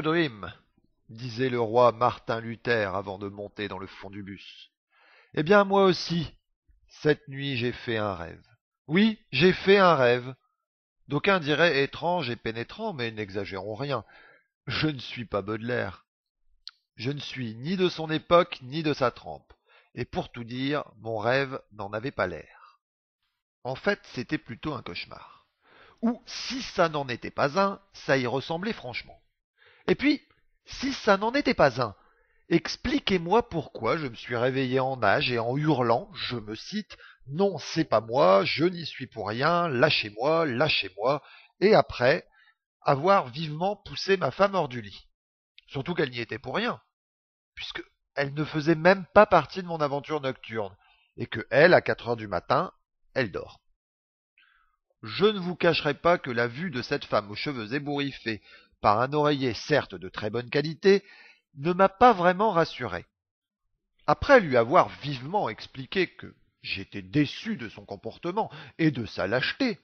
dream », disait le roi Martin Luther avant de monter dans le fond du bus. Eh bien, moi aussi, cette nuit j'ai fait un rêve. Oui, j'ai fait un rêve. D'aucuns diraient étrange et pénétrant, mais n'exagérons rien. Je ne suis pas Baudelaire. Je ne suis ni de son époque, ni de sa trempe. Et pour tout dire, mon rêve n'en avait pas l'air. En fait, c'était plutôt un cauchemar. Ou, si ça n'en était pas un, ça y ressemblait franchement. Et puis, si ça n'en était pas un, expliquez-moi pourquoi je me suis réveillé en nage et en hurlant, je me cite, non, c'est pas moi, je n'y suis pour rien, lâchez-moi, lâchez-moi, et après, avoir vivement poussé ma femme hors du lit. Surtout qu'elle n'y était pour rien, puisque elle ne faisait même pas partie de mon aventure nocturne, et que elle, à quatre heures du matin, elle dort. Je ne vous cacherai pas que la vue de cette femme aux cheveux ébouriffés, par un oreiller certes de très bonne qualité ne m'a pas vraiment rassuré. Après lui avoir vivement expliqué que j'étais déçu de son comportement et de sa lâcheté,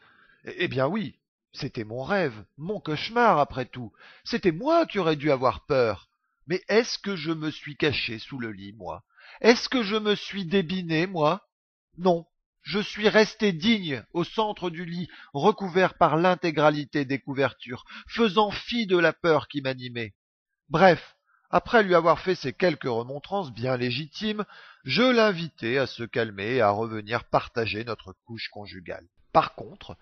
eh bien oui, c'était mon rêve, mon cauchemar après tout, c'était moi qui aurais dû avoir peur. Mais est-ce que je me suis caché sous le lit, moi Est-ce que je me suis débiné, moi Non, je suis resté digne au centre du lit, recouvert par l'intégralité des couvertures, faisant fi de la peur qui m'animait. Bref, après lui avoir fait ces quelques remontrances bien légitimes, je l'invitai à se calmer et à revenir partager notre couche conjugale. Par contre,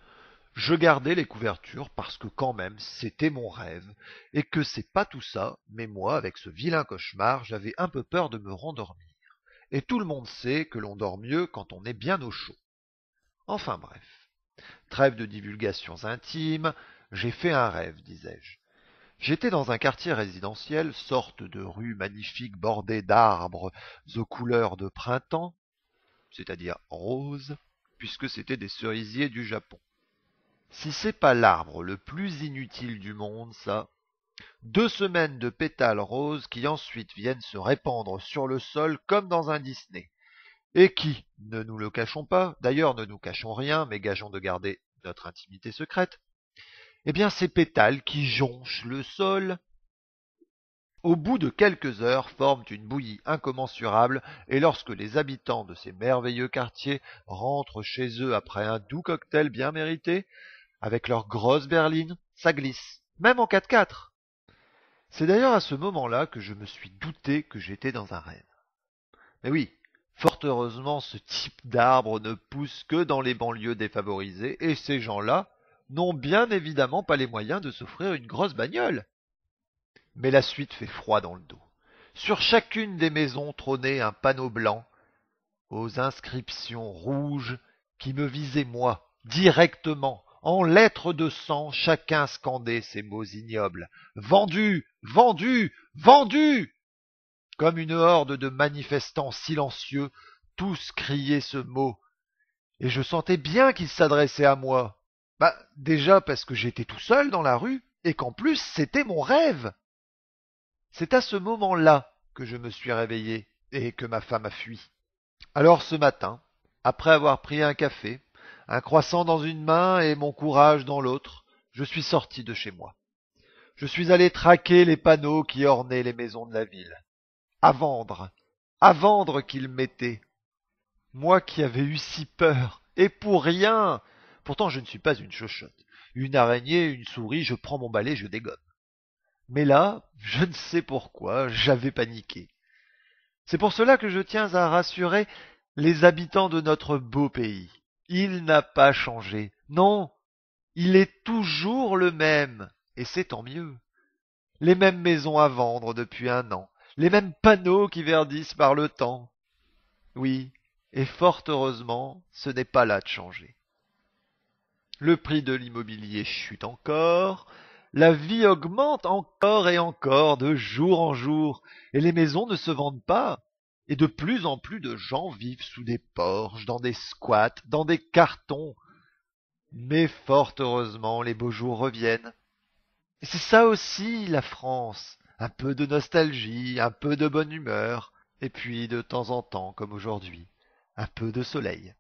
je gardais les couvertures parce que quand même c'était mon rêve, et que c'est pas tout ça, mais moi, avec ce vilain cauchemar, j'avais un peu peur de me rendormir et tout le monde sait que l'on dort mieux quand on est bien au chaud. Enfin bref. Trêve de divulgations intimes, j'ai fait un rêve, disais-je. J'étais dans un quartier résidentiel, sorte de rue magnifique bordée d'arbres aux couleurs de printemps, c'est-à-dire rose, puisque c'était des cerisiers du Japon. Si c'est pas l'arbre le plus inutile du monde, ça, deux semaines de pétales roses qui ensuite viennent se répandre sur le sol comme dans un Disney. Et qui, ne nous le cachons pas, d'ailleurs ne nous cachons rien, mais gageons de garder notre intimité secrète, eh bien ces pétales qui jonchent le sol, au bout de quelques heures, forment une bouillie incommensurable, et lorsque les habitants de ces merveilleux quartiers rentrent chez eux après un doux cocktail bien mérité, avec leurs grosses berlines, ça glisse, même en 4x4. C'est d'ailleurs à ce moment-là que je me suis douté que j'étais dans un rêve. Mais oui, fort heureusement, ce type d'arbre ne pousse que dans les banlieues défavorisées, et ces gens-là n'ont bien évidemment pas les moyens de s'offrir une grosse bagnole. Mais la suite fait froid dans le dos. Sur chacune des maisons trônait un panneau blanc, aux inscriptions rouges qui me visaient moi directement en lettres de sang, chacun scandait ces mots ignobles. Vendu, vendu, vendu Comme une horde de manifestants silencieux, tous criaient ce mot. Et je sentais bien qu'ils s'adressaient à moi. Bah, déjà parce que j'étais tout seul dans la rue, et qu'en plus c'était mon rêve. C'est à ce moment-là que je me suis réveillé et que ma femme a fui. Alors ce matin, après avoir pris un café, un croissant dans une main et mon courage dans l'autre, je suis sorti de chez moi. Je suis allé traquer les panneaux qui ornaient les maisons de la ville. À vendre, à vendre qu'ils m'étaient. Moi qui avais eu si peur, et pour rien. Pourtant je ne suis pas une chochotte. Une araignée, une souris, je prends mon balai, je dégomme. Mais là, je ne sais pourquoi, j'avais paniqué. C'est pour cela que je tiens à rassurer les habitants de notre beau pays. Il n'a pas changé. Non, il est toujours le même, et c'est tant mieux. Les mêmes maisons à vendre depuis un an, les mêmes panneaux qui verdissent par le temps. Oui, et fort heureusement, ce n'est pas là de changer. Le prix de l'immobilier chute encore, la vie augmente encore et encore de jour en jour, et les maisons ne se vendent pas. Et de plus en plus de gens vivent sous des porches, dans des squats, dans des cartons. Mais fort heureusement, les beaux jours reviennent. Et c'est ça aussi la France. Un peu de nostalgie, un peu de bonne humeur, et puis de temps en temps, comme aujourd'hui, un peu de soleil.